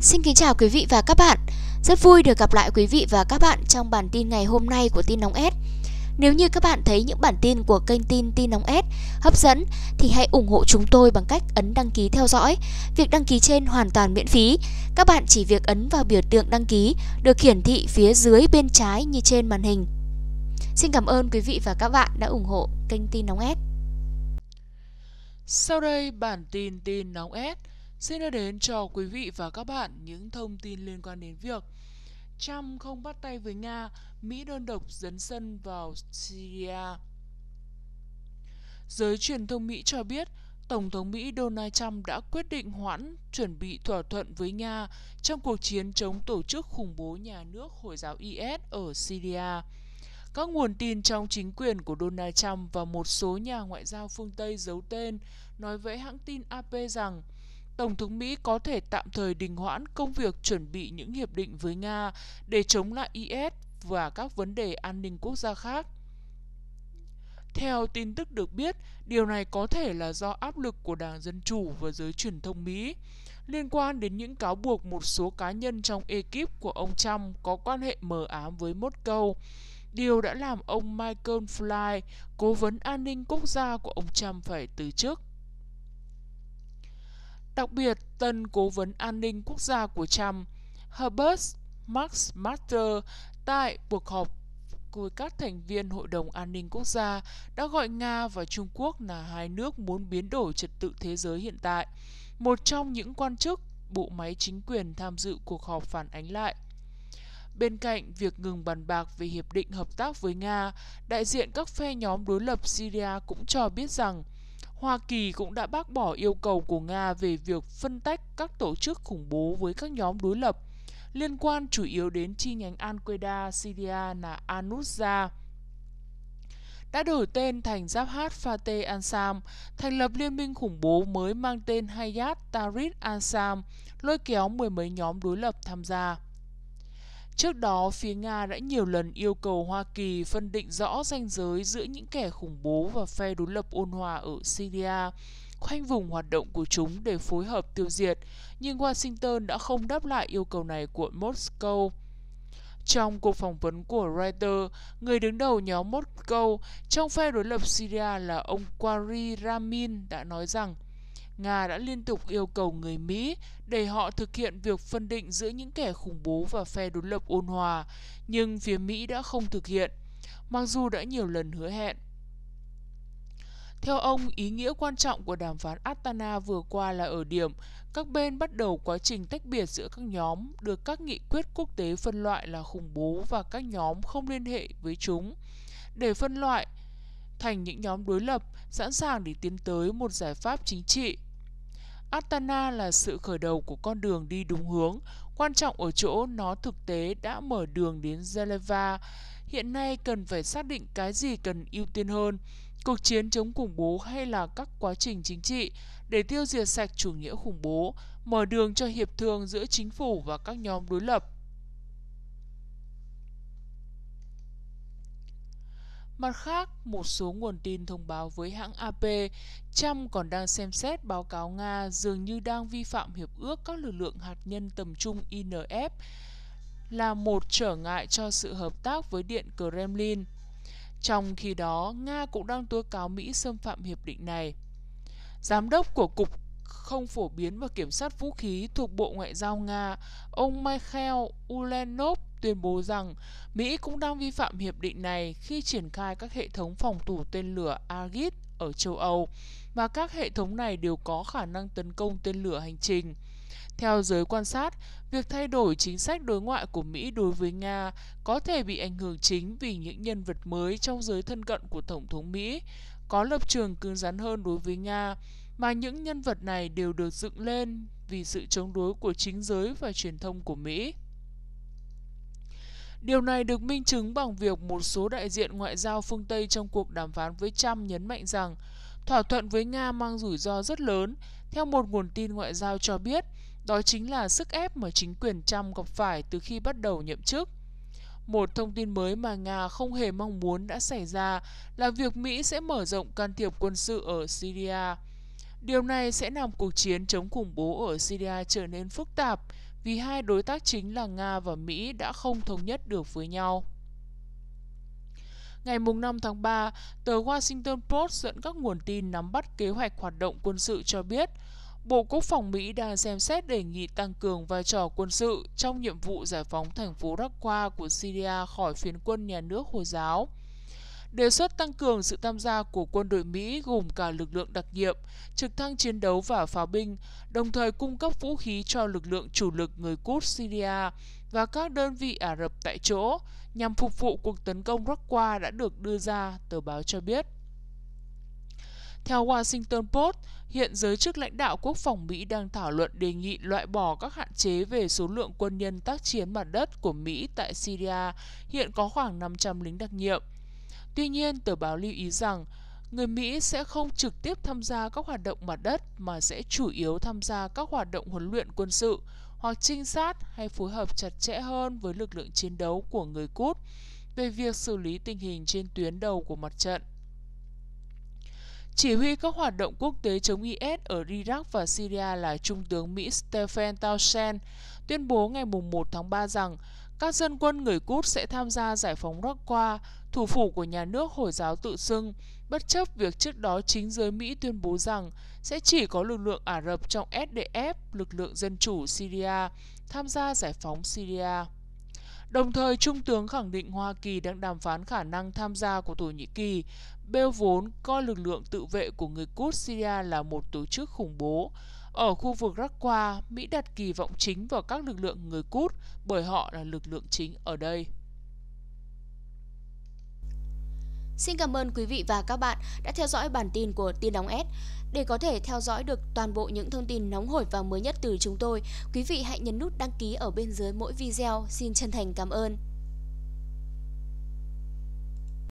Xin kính chào quý vị và các bạn. Rất vui được gặp lại quý vị và các bạn trong bản tin ngày hôm nay của Tin Nóng S. Nếu như các bạn thấy những bản tin của kênh tin Tin Nóng S hấp dẫn thì hãy ủng hộ chúng tôi bằng cách ấn đăng ký theo dõi. Việc đăng ký trên hoàn toàn miễn phí. Các bạn chỉ việc ấn vào biểu tượng đăng ký được hiển thị phía dưới bên trái như trên màn hình. Xin cảm ơn quý vị và các bạn đã ủng hộ kênh tin nóng S. Sau đây bản tin tin nóng S Xin đưa đến cho quý vị và các bạn những thông tin liên quan đến việc Trump không bắt tay với Nga, Mỹ đơn độc dấn sân vào Syria. Giới truyền thông Mỹ cho biết, Tổng thống Mỹ Donald Trump đã quyết định hoãn chuẩn bị thỏa thuận với Nga trong cuộc chiến chống tổ chức khủng bố nhà nước Hồi giáo IS ở Syria. Các nguồn tin trong chính quyền của Donald Trump và một số nhà ngoại giao phương Tây giấu tên nói với hãng tin AP rằng Tổng thống Mỹ có thể tạm thời đình hoãn công việc chuẩn bị những hiệp định với Nga để chống lại IS và các vấn đề an ninh quốc gia khác. Theo tin tức được biết, điều này có thể là do áp lực của Đảng Dân Chủ và giới truyền thông Mỹ liên quan đến những cáo buộc một số cá nhân trong ekip của ông Trump có quan hệ mờ ám với Moscow. Điều đã làm ông Michael Fly, cố vấn an ninh quốc gia của ông Trump phải từ chức. Đặc biệt, tân cố vấn an ninh quốc gia của Trump, Herbert Max Master, tại cuộc họp của các thành viên Hội đồng An ninh Quốc gia đã gọi Nga và Trung Quốc là hai nước muốn biến đổi trật tự thế giới hiện tại. Một trong những quan chức bộ máy chính quyền tham dự cuộc họp phản ánh lại. Bên cạnh việc ngừng bàn bạc về hiệp định hợp tác với Nga, đại diện các phe nhóm đối lập Syria cũng cho biết rằng Hoa Kỳ cũng đã bác bỏ yêu cầu của Nga về việc phân tách các tổ chức khủng bố với các nhóm đối lập, liên quan chủ yếu đến chi nhánh Al-Qaeda Syria là Al-Nusra đã đổi tên thành Jabhat Fateh al thành lập liên minh khủng bố mới mang tên Hayat Tahrir al-Sham, lôi kéo mười mấy nhóm đối lập tham gia. Trước đó, phía Nga đã nhiều lần yêu cầu Hoa Kỳ phân định rõ ranh giới giữa những kẻ khủng bố và phe đối lập ôn hòa ở Syria, khoanh vùng hoạt động của chúng để phối hợp tiêu diệt, nhưng Washington đã không đáp lại yêu cầu này của Moscow. Trong cuộc phỏng vấn của Reuters, người đứng đầu nhóm Moscow trong phe đối lập Syria là ông quari Ramin đã nói rằng Nga đã liên tục yêu cầu người Mỹ để họ thực hiện việc phân định giữa những kẻ khủng bố và phe đối lập ôn hòa, nhưng phía Mỹ đã không thực hiện, mặc dù đã nhiều lần hứa hẹn. Theo ông, ý nghĩa quan trọng của đàm phán Astana vừa qua là ở điểm các bên bắt đầu quá trình tách biệt giữa các nhóm được các nghị quyết quốc tế phân loại là khủng bố và các nhóm không liên hệ với chúng để phân loại thành những nhóm đối lập sẵn sàng để tiến tới một giải pháp chính trị Astana là sự khởi đầu của con đường đi đúng hướng, quan trọng ở chỗ nó thực tế đã mở đường đến Geneva. Hiện nay cần phải xác định cái gì cần ưu tiên hơn, cuộc chiến chống khủng bố hay là các quá trình chính trị để tiêu diệt sạch chủ nghĩa khủng bố, mở đường cho hiệp thương giữa chính phủ và các nhóm đối lập. Mặt khác, một số nguồn tin thông báo với hãng AP, Trump còn đang xem xét báo cáo Nga dường như đang vi phạm Hiệp ước các lực lượng hạt nhân tầm trung INF là một trở ngại cho sự hợp tác với Điện Kremlin. Trong khi đó, Nga cũng đang tố cáo Mỹ xâm phạm hiệp định này. Giám đốc của Cục không phổ biến và kiểm soát vũ khí thuộc Bộ Ngoại giao Nga, ông Mikhail Ulenov tuyên bố rằng Mỹ cũng đang vi phạm hiệp định này khi triển khai các hệ thống phòng thủ tên lửa Aegis ở châu Âu, và các hệ thống này đều có khả năng tấn công tên lửa hành trình. Theo giới quan sát, việc thay đổi chính sách đối ngoại của Mỹ đối với Nga có thể bị ảnh hưởng chính vì những nhân vật mới trong giới thân cận của Tổng thống Mỹ có lập trường cứng rắn hơn đối với Nga, mà những nhân vật này đều được dựng lên vì sự chống đối của chính giới và truyền thông của Mỹ. Điều này được minh chứng bằng việc một số đại diện ngoại giao phương Tây trong cuộc đàm phán với Trump nhấn mạnh rằng thỏa thuận với Nga mang rủi ro rất lớn, theo một nguồn tin ngoại giao cho biết, đó chính là sức ép mà chính quyền Trump gặp phải từ khi bắt đầu nhậm chức. Một thông tin mới mà Nga không hề mong muốn đã xảy ra là việc Mỹ sẽ mở rộng can thiệp quân sự ở Syria. Điều này sẽ làm cuộc chiến chống khủng bố ở Syria trở nên phức tạp, vì hai đối tác chính là Nga và Mỹ đã không thống nhất được với nhau. Ngày 5 tháng 3, tờ Washington Post dẫn các nguồn tin nắm bắt kế hoạch hoạt động quân sự cho biết, Bộ Quốc phòng Mỹ đang xem xét đề nghị tăng cường vai trò quân sự trong nhiệm vụ giải phóng thành phố Raqqa của Syria khỏi phiến quân nhà nước Hồi giáo – đề xuất tăng cường sự tham gia của quân đội Mỹ gồm cả lực lượng đặc nhiệm, trực thăng chiến đấu và pháo binh, đồng thời cung cấp vũ khí cho lực lượng chủ lực người Quốc Syria và các đơn vị Ả Rập tại chỗ nhằm phục vụ cuộc tấn công Raqqa đã được đưa ra, tờ báo cho biết. Theo Washington Post, hiện giới chức lãnh đạo quốc phòng Mỹ đang thảo luận đề nghị loại bỏ các hạn chế về số lượng quân nhân tác chiến mặt đất của Mỹ tại Syria, hiện có khoảng 500 lính đặc nhiệm. Tuy nhiên, tờ báo lưu ý rằng người Mỹ sẽ không trực tiếp tham gia các hoạt động mặt đất mà sẽ chủ yếu tham gia các hoạt động huấn luyện quân sự hoặc trinh sát hay phối hợp chặt chẽ hơn với lực lượng chiến đấu của người Cút về việc xử lý tình hình trên tuyến đầu của mặt trận. Chỉ huy các hoạt động quốc tế chống IS ở Iraq và Syria là Trung tướng Mỹ Stephen Townsend tuyên bố ngày 1 tháng 3 rằng các dân quân người Cút sẽ tham gia giải phóng Raqqa, thủ phủ của nhà nước Hồi giáo tự xưng, bất chấp việc trước đó chính giới Mỹ tuyên bố rằng sẽ chỉ có lực lượng Ả Rập trong SDF, lực lượng dân chủ Syria, tham gia giải phóng Syria. Đồng thời, Trung tướng khẳng định Hoa Kỳ đang đàm phán khả năng tham gia của Thổ Nhĩ Kỳ, bêu vốn coi lực lượng tự vệ của người Cút Syria là một tổ chức khủng bố, ở khu vực Rakwa, Mỹ đặt kỳ vọng chính vào các lực lượng người Cút bởi họ là lực lượng chính ở đây. Xin cảm ơn quý vị và các bạn đã theo dõi bản tin của Tin Đóng S. Để có thể theo dõi được toàn bộ những thông tin nóng hổi và mới nhất từ chúng tôi, quý vị hãy nhấn nút đăng ký ở bên dưới mỗi video. Xin chân thành cảm ơn.